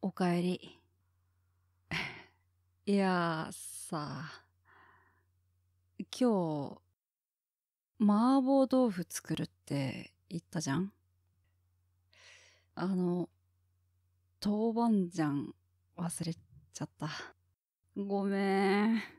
おかえり。いやさ、今日、麻婆豆腐作るって言ったじゃんあの、豆板醤忘れちゃった。ごめん。